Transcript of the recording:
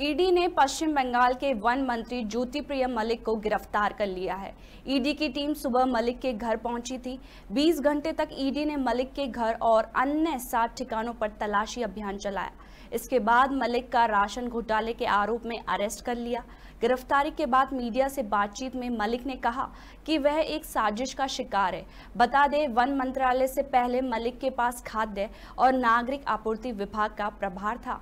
ED ने पश्चिम बंगाल के one मंत्री ज्योति प्रिय मलिक को गिरफ्तार कर लिया है ईडी की टीम सुबह मलिक के घर पहुंची थी 20 घंटे तक ईडी ने मलिक के घर और अन्य सात ठिकानों पर तलाशी अभियान चलाया इसके बाद मलिक का राशन घोटाले के आरोप में अरेस्ट कर लिया गिरफ्तारी के बाद मीडिया से बातचीत में मलिक ने कहा कि वह एक साजिश का शिकार है बता दें वन मंत्रालय से पहले मलिक के पास खाद्य और नागरिक आपूर्ति विभाग का प्रभार था